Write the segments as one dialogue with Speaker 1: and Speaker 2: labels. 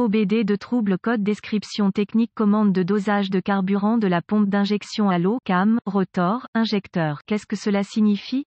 Speaker 1: OBD de trouble code description technique commande de dosage de carburant de la pompe d'injection à l'eau CAM, rotor, injecteur. Qu'est-ce que cela signifie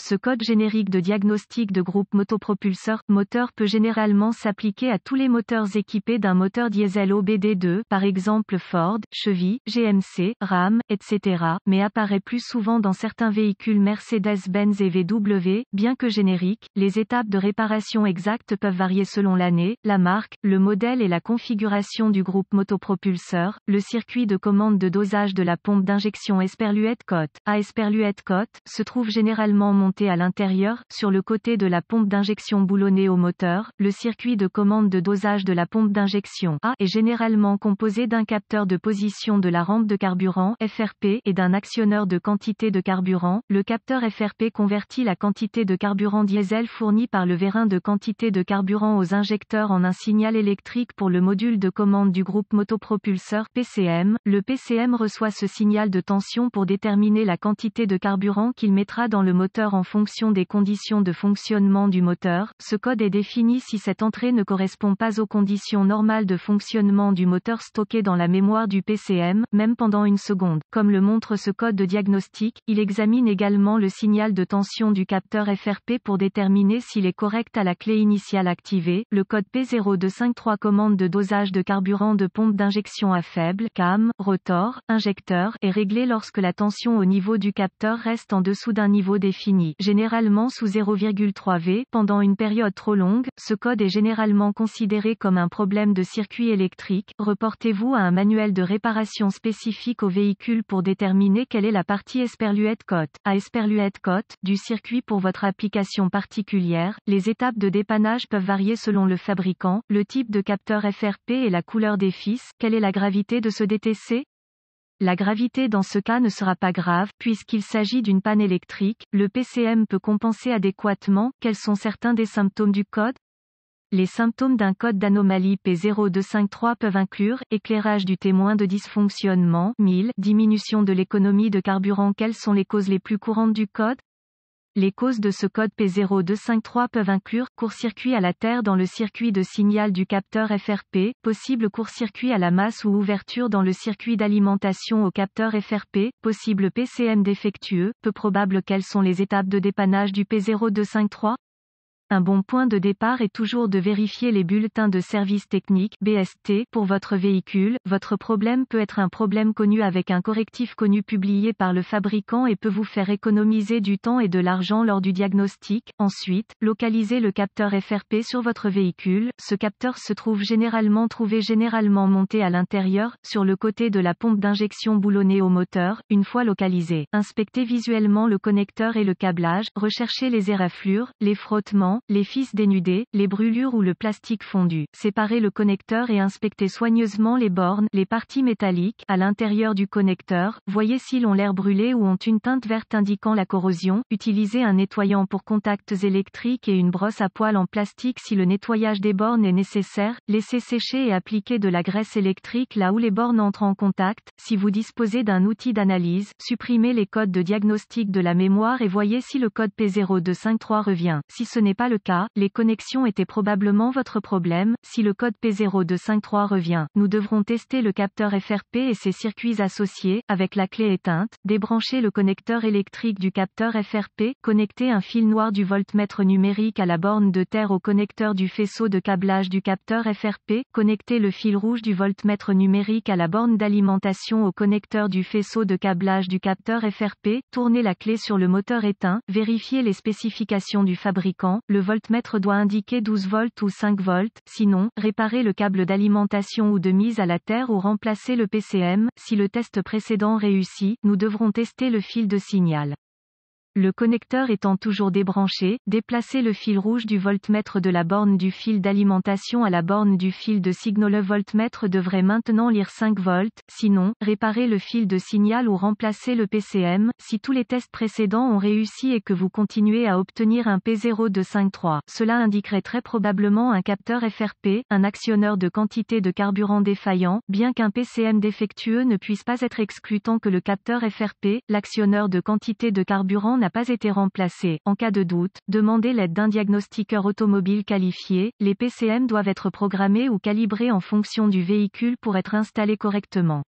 Speaker 1: ce code générique de diagnostic de groupe motopropulseur moteur peut généralement s'appliquer à tous les moteurs équipés d'un moteur diesel OBD2, par exemple Ford, Chevy, GMC, Ram, etc., mais apparaît plus souvent dans certains véhicules Mercedes-Benz et VW. Bien que générique, les étapes de réparation exactes peuvent varier selon l'année, la marque, le modèle et la configuration du groupe motopropulseur, le circuit de commande de dosage de la pompe d'injection esperluette Cote, À esperluette Cote, se trouve généralement à l'intérieur, sur le côté de la pompe d'injection boulonnée au moteur, le circuit de commande de dosage de la pompe d'injection A est généralement composé d'un capteur de position de la rampe de carburant FRP et d'un actionneur de quantité de carburant. Le capteur FRP convertit la quantité de carburant diesel fournie par le vérin de quantité de carburant aux injecteurs en un signal électrique pour le module de commande du groupe motopropulseur PCM. Le PCM reçoit ce signal de tension pour déterminer la quantité de carburant qu'il mettra dans le moteur en en fonction des conditions de fonctionnement du moteur. Ce code est défini si cette entrée ne correspond pas aux conditions normales de fonctionnement du moteur stocké dans la mémoire du PCM, même pendant une seconde. Comme le montre ce code de diagnostic, il examine également le signal de tension du capteur FRP pour déterminer s'il est correct à la clé initiale activée. Le code P0253 commande de dosage de carburant de pompe d'injection à faible, cam, rotor, injecteur, est réglé lorsque la tension au niveau du capteur reste en dessous d'un niveau défini généralement sous 0,3 V. Pendant une période trop longue, ce code est généralement considéré comme un problème de circuit électrique. Reportez-vous à un manuel de réparation spécifique au véhicule pour déterminer quelle est la partie esperluette cote à esperluette cote du circuit pour votre application particulière. Les étapes de dépannage peuvent varier selon le fabricant, le type de capteur FRP et la couleur des fils. Quelle est la gravité de ce DTC la gravité dans ce cas ne sera pas grave, puisqu'il s'agit d'une panne électrique, le PCM peut compenser adéquatement. Quels sont certains des symptômes du code Les symptômes d'un code d'anomalie P0253 peuvent inclure éclairage du témoin de dysfonctionnement, 1000, diminution de l'économie de carburant. Quelles sont les causes les plus courantes du code les causes de ce code P0253 peuvent inclure court-circuit à la Terre dans le circuit de signal du capteur FRP, possible court-circuit à la masse ou ouverture dans le circuit d'alimentation au capteur FRP, possible PCM défectueux, peu probable quelles sont les étapes de dépannage du P0253 un bon point de départ est toujours de vérifier les bulletins de service technique BST pour votre véhicule. Votre problème peut être un problème connu avec un correctif connu publié par le fabricant et peut vous faire économiser du temps et de l'argent lors du diagnostic. Ensuite, localisez le capteur FRP sur votre véhicule. Ce capteur se trouve généralement trouvé généralement monté à l'intérieur, sur le côté de la pompe d'injection boulonnée au moteur. Une fois localisé, inspectez visuellement le connecteur et le câblage, recherchez les éraflures, les frottements, Hein, les fils dénudés, les brûlures ou le plastique fondu. Séparer le connecteur et inspecter soigneusement les bornes, les parties métalliques, à l'intérieur du connecteur, voyez s'ils ont l'air brûlés ou ont une teinte verte indiquant la corrosion, Utilisez un nettoyant pour contacts électriques et une brosse à poils en plastique si le nettoyage des bornes est nécessaire, Laissez sécher et appliquer de la graisse électrique là où les bornes entrent en contact, si vous disposez d'un outil d'analyse, supprimez les codes de diagnostic de la mémoire et voyez si le code P0253 revient. Si ce n'est pas le cas, les connexions étaient probablement votre problème, si le code P0253 revient, nous devrons tester le capteur FRP et ses circuits associés, avec la clé éteinte, débrancher le connecteur électrique du capteur FRP, connecter un fil noir du voltmètre numérique à la borne de terre au connecteur du faisceau de câblage du capteur FRP, connecter le fil rouge du voltmètre numérique à la borne d'alimentation au connecteur du faisceau de câblage du capteur FRP, tourner la clé sur le moteur éteint, vérifier les spécifications du fabricant, le le voltmètre doit indiquer 12 volts ou 5 volts, sinon, réparer le câble d'alimentation ou de mise à la terre ou remplacer le PCM. Si le test précédent réussit, nous devrons tester le fil de signal. Le connecteur étant toujours débranché, déplacez le fil rouge du voltmètre de la borne du fil d'alimentation à la borne du fil de signal. Le voltmètre devrait maintenant lire 5 volts, sinon, réparez le fil de signal ou remplacez le PCM. Si tous les tests précédents ont réussi et que vous continuez à obtenir un P0 de 5.3, cela indiquerait très probablement un capteur FRP, un actionneur de quantité de carburant défaillant, bien qu'un PCM défectueux ne puisse pas être exclu tant que le capteur FRP, l'actionneur de quantité de carburant n'a pas été remplacé. En cas de doute, demandez l'aide d'un diagnostiqueur automobile qualifié. Les PCM doivent être programmés ou calibrés en fonction du véhicule pour être installés correctement.